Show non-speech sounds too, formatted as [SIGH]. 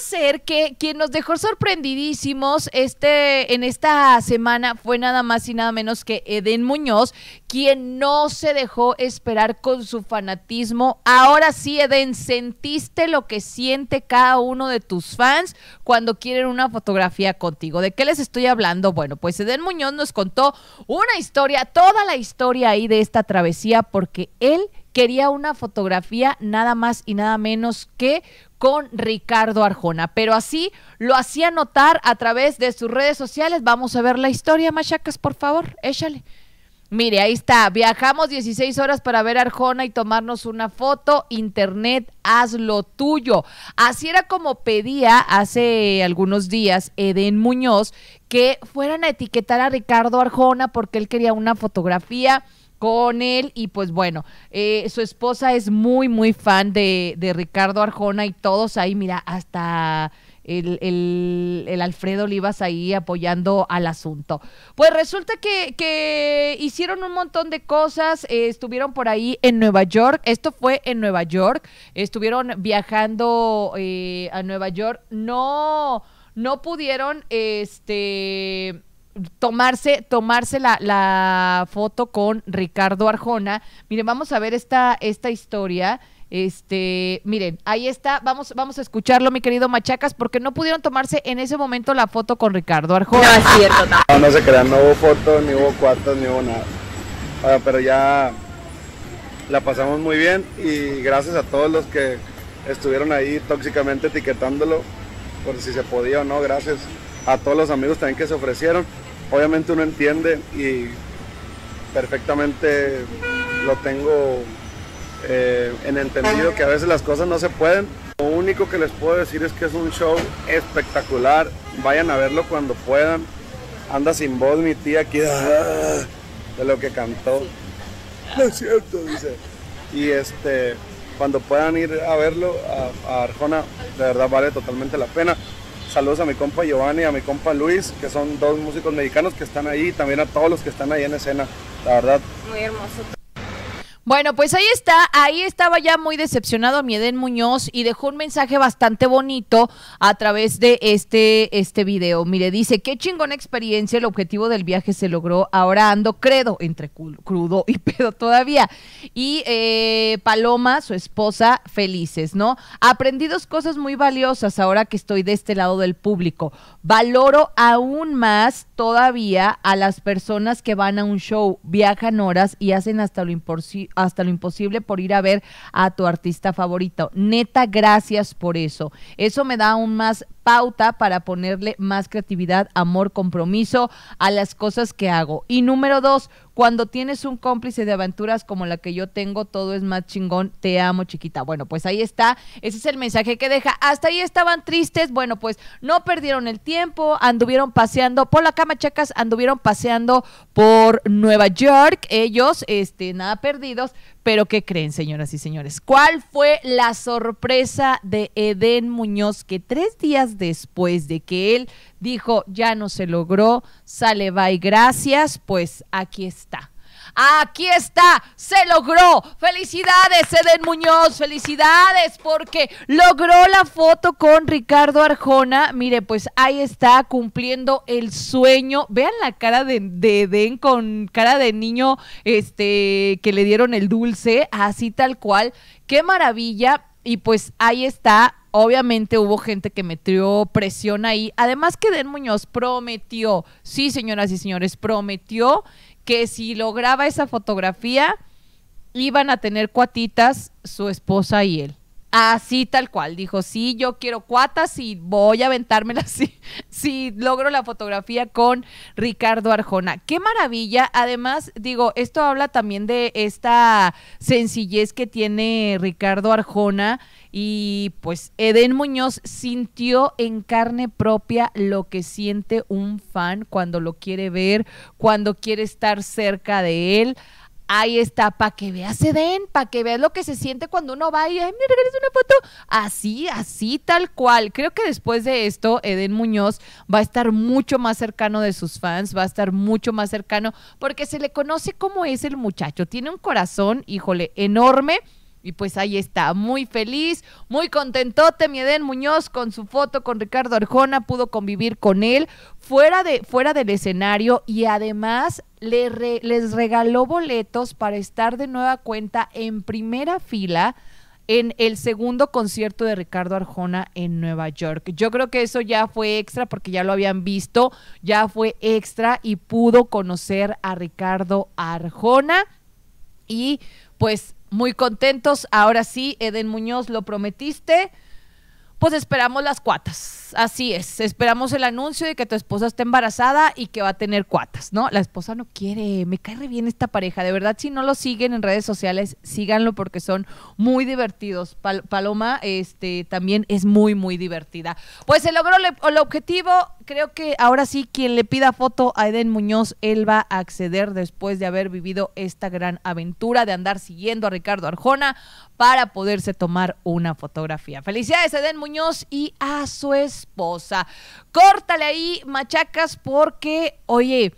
ser que quien nos dejó sorprendidísimos este, en esta semana fue nada más y nada menos que Eden Muñoz, quien no se dejó esperar con su fanatismo. Ahora sí, Eden, sentiste lo que siente cada uno de tus fans cuando quieren una fotografía contigo. ¿De qué les estoy hablando? Bueno, pues Eden Muñoz nos contó una historia, toda la historia ahí de esta travesía, porque él quería una fotografía nada más y nada menos que con Ricardo Arjona, pero así lo hacía notar a través de sus redes sociales. Vamos a ver la historia, Machacas, por favor, échale. Mire, ahí está, viajamos 16 horas para ver a Arjona y tomarnos una foto, internet, haz lo tuyo. Así era como pedía hace algunos días Eden Muñoz que fueran a etiquetar a Ricardo Arjona porque él quería una fotografía con él y pues bueno, eh, su esposa es muy, muy fan de, Ricardo Arjona y todos ahí, mira, hasta... El, Alfredo Olivas ahí apoyando al asunto. Pues resulta que, hicieron un montón de cosas, eh, estuvieron por ahí en Nueva York, esto fue en Nueva York, estuvieron viajando eh, a Nueva York, no, no pudieron, este tomarse, tomarse la, foto con Ricardo Arjona. Miren, vamos a ver esta, esta historia. Este, miren, ahí está, vamos, vamos a escucharlo, mi querido Machacas, porque no pudieron tomarse en ese momento la foto con Ricardo Arjona. No es cierto, no. se crean, no hubo fotos, ni hubo cuartos, ni hubo nada. Ah, pero ya la pasamos muy bien y gracias a todos los que estuvieron ahí tóxicamente etiquetándolo por si se podía o no, gracias a todos los amigos también que se ofrecieron obviamente uno entiende y perfectamente lo tengo eh, en entendido que a veces las cosas no se pueden. Lo único que les puedo decir es que es un show espectacular. Vayan a verlo cuando puedan. Anda sin voz mi tía aquí ah, de lo que cantó. No es cierto, dice. Y este, cuando puedan ir a verlo a, a Arjona, de verdad vale totalmente la pena. Saludos a mi compa Giovanni, a mi compa Luis, que son dos músicos mexicanos que están ahí, y también a todos los que están ahí en escena. La verdad. Muy hermoso. Bueno, pues ahí está, ahí estaba ya muy decepcionado mi Muñoz y dejó un mensaje bastante bonito a través de este, este video. Mire, dice, qué chingona experiencia, el objetivo del viaje se logró, ahora ando credo, entre crudo y [LAUGHS] pedo todavía. Y eh, Paloma, su esposa, felices, ¿no? Aprendí dos cosas muy valiosas ahora que estoy de este lado del público. Valoro aún más todavía a las personas que van a un show, viajan horas y hacen hasta lo imposible hasta lo imposible por ir a ver a tu artista favorito. Neta, gracias por eso. Eso me da aún más pauta para ponerle más creatividad, amor, compromiso a las cosas que hago. Y número dos, cuando tienes un cómplice de aventuras como la que yo tengo, todo es más chingón, te amo chiquita. Bueno, pues ahí está, ese es el mensaje que deja. Hasta ahí estaban tristes, bueno, pues no perdieron el tiempo, anduvieron paseando por la cama chacas, anduvieron paseando por Nueva York, ellos, este, nada perdidos, pero ¿qué creen, señoras y señores? ¿Cuál fue la sorpresa de Eden Muñoz que tres días después de que él dijo, ya no se logró, sale, y gracias, pues aquí está. Aquí está, se logró. Felicidades, Eden Muñoz, felicidades porque logró la foto con Ricardo Arjona. Mire, pues ahí está cumpliendo el sueño. Vean la cara de, de Eden con cara de niño este que le dieron el dulce, así tal cual. Qué maravilla. Y pues ahí está Obviamente hubo gente que metió presión ahí. Además que Den Muñoz prometió, sí señoras y señores, prometió que si lograba esa fotografía iban a tener cuatitas su esposa y él. Así tal cual, dijo, sí, yo quiero cuatas y voy a aventármela [LAUGHS] si, si logro la fotografía con Ricardo Arjona. Qué maravilla, además, digo, esto habla también de esta sencillez que tiene Ricardo Arjona y pues Eden Muñoz sintió en carne propia lo que siente un fan cuando lo quiere ver, cuando quiere estar cerca de él. Ahí está, para que veas Eden, para que veas lo que se siente cuando uno va y Ay, me una foto. Así, así, tal cual. Creo que después de esto, Eden Muñoz va a estar mucho más cercano de sus fans, va a estar mucho más cercano, porque se le conoce cómo es el muchacho. Tiene un corazón, híjole, enorme y pues ahí está, muy feliz, muy contentote, mi Muñoz con su foto con Ricardo Arjona, pudo convivir con él fuera, de, fuera del escenario y además le les regaló boletos para estar de nueva cuenta en primera fila en el segundo concierto de Ricardo Arjona en Nueva York. Yo creo que eso ya fue extra porque ya lo habían visto, ya fue extra y pudo conocer a Ricardo Arjona y pues muy contentos. Ahora sí, Eden Muñoz, lo prometiste. Pues esperamos las cuatas así es. Esperamos el anuncio de que tu esposa está embarazada y que va a tener cuatas, ¿no? La esposa no quiere, me cae re bien esta pareja. De verdad, si no lo siguen en redes sociales, síganlo porque son muy divertidos. Paloma este, también es muy, muy divertida. Pues se logró el objetivo. Creo que ahora sí, quien le pida foto a Eden Muñoz, él va a acceder después de haber vivido esta gran aventura de andar siguiendo a Ricardo Arjona para poderse tomar una fotografía. Felicidades, Eden Muñoz y a su esposa. Córtale ahí, machacas, porque, oye,